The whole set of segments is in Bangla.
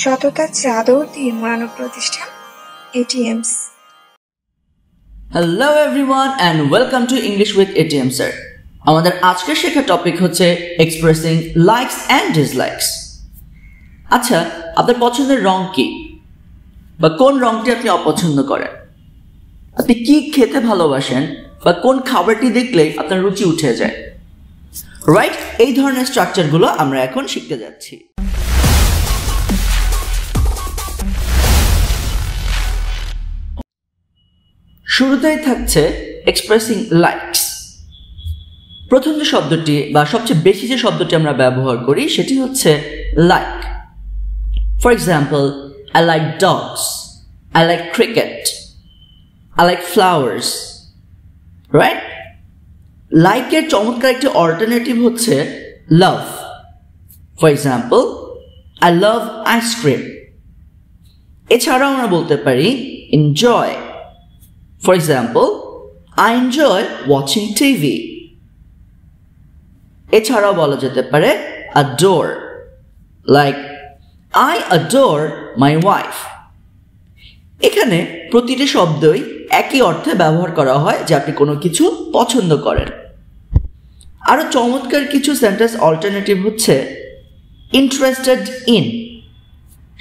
সততা চাদর দিয়ে মোড়ানো প্রতিষ্ঠান ATMs hello everyone and welcome to English with ATM sir আমাদের আজকের শেখা টপিক হচ্ছে এক্সপ্রেসিং লাইকস অ্যান্ড ডিসলাইকস আচ্ছা আপনার পছন্দের রং কি বা কোন রংটি আপনি অপছন্দ করেন আপনি কি খেতে ভালোবাসেন বা কোন খাবারটি দেখলে আপনার রুচি উঠে যায় রাইট এই ধরনের স্ট্রাকচারগুলো আমরা এখন শিখতে যাচ্ছি শুরুতেই থাকছে এক্সপ্রেসিং লাইটস প্রথম যে শব্দটি বা সবচেয়ে বেশি যে শব্দটি আমরা ব্যবহার করি সেটি হচ্ছে like for example I like dogs I like cricket I like flowers right লাইকের চমৎকার একটি অল্টারনেটিভ হচ্ছে love for example I love ice cream এছাড়াও আমরা বলতে পারি enjoy For example, I enjoy watching TV. এছাড়াও বলা যেতে পারে adore. Like, I adore my wife. এখানে প্রতিটি শব্দই একই অর্থে ব্যবহার করা হয় যে আপনি কোনো কিছু পছন্দ করেন আরও চমৎকার কিছু সেন্টেন্স অল্টারনেটিভ হচ্ছে ইন্টারেস্টেড ইন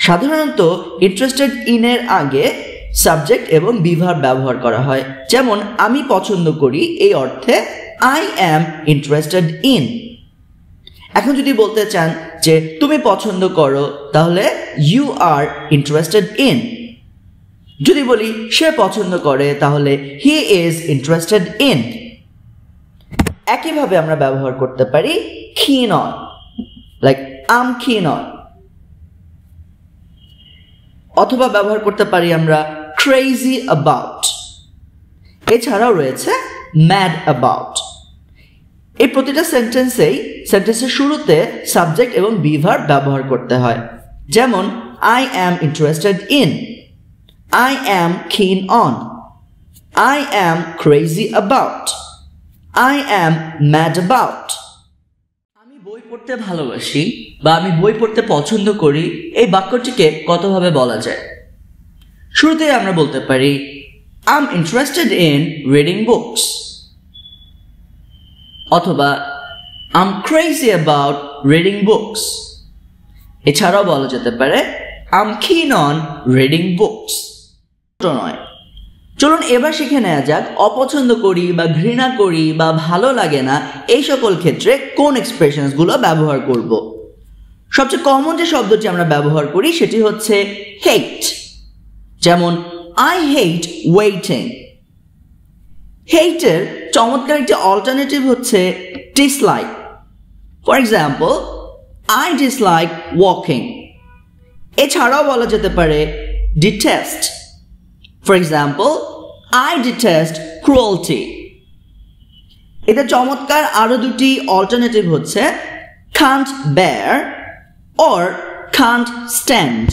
সাধারণত ইন্টারেস্টেড ইনের আগে সাবজেক্ট এবং বিভার ব্যবহার করা হয় যেমন আমি পছন্দ করি এই অর্থে আই অ্যাম ইন্টারেস্টেড ইন এখন যদি বলতে চান যে তুমি পছন্দ করো তাহলে ইউ আর ইন্টারেস্টেড ইন যদি বলি সে পছন্দ করে তাহলে হি ইজ ইন্টারেস্টেড ইন একইভাবে আমরা ব্যবহার করতে পারি ক্ষীণ লাইক আম ক্ষীণ অথবা ব্যবহার করতে পারি আমরা ক্রেজি অ্যাবাউট এছাড়াও রয়েছে ম্যাড অ্যাবাউট এই প্রতিটা সেন্টেন্সেই সেন্টেন্সের শুরুতে সাবজেক্ট এবং বিভার ব্যবহার করতে হয় যেমন I am interested in I am keen on I am crazy about I am mad about আমি বই পড়তে ভালোবাসি বা আমি বই পড়তে পছন্দ করি এই বাক্যটিকে কতভাবে বলা যায় শুরুতে আমরা বলতে পারি I'm interested in reading books অথবা I'm crazy about reading books এছাড়াও বলা যেতে পারে আম কিন অন রিডিং বুকস নয় চলুন এবার শিখে নেওয়া যাক অপছন্দ করি বা ঘৃণা করি বা ভালো লাগে না এই সকল ক্ষেত্রে কোন এক্সপ্রেশনসগুলো ব্যবহার করব সবচেয়ে কমন যে শব্দটি আমরা ব্যবহার করি সেটি হচ্ছে হেট যেমন আই হেট ওয়েটিং হেইটের চমৎকার একটি অল্টারনেটিভ হচ্ছে dislike for example I dislike walking এছাড়াও বলা যেতে পারে detest for example I detest cruelty এতে চমৎকার আরও দুটি অল্টারনেটিভ হচ্ছে can't bear or can't stand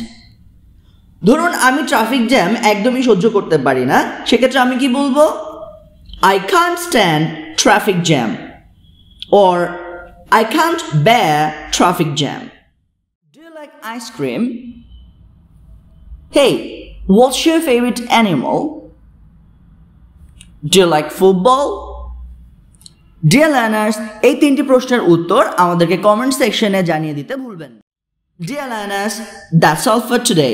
ধরুন আমি ট্রাফিক জ্যাম একদমই সহ্য করতে পারি না সেক্ষেত্রে আমি কি বলবো I can't stand traffic jam or I can't bear traffic jam do like ice cream hey what's your favourite animal do like football dear learners এই তিনটি প্রশ্নের উত্তর আমাদেরকে কমেন্ট সেকশনে জানিয়ে দিতে ভুলবেন না dear learners that's all for today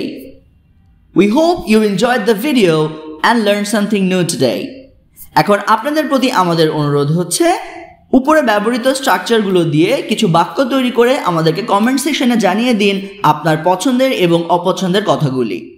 We hope you enjoyed the video and learned something new today. এখন আপনাদের প্রতি আমাদের অনুরোধ হচ্ছে উপরে ব্যবহৃত স্ট্রাকচারগুলো দিয়ে কিছু বাক্য তৈরি করে আমাদেরকে কমেন্ট সেকশনে জানিয়ে দিন আপনার পছন্দের এবং অপছন্দের কথাগুলি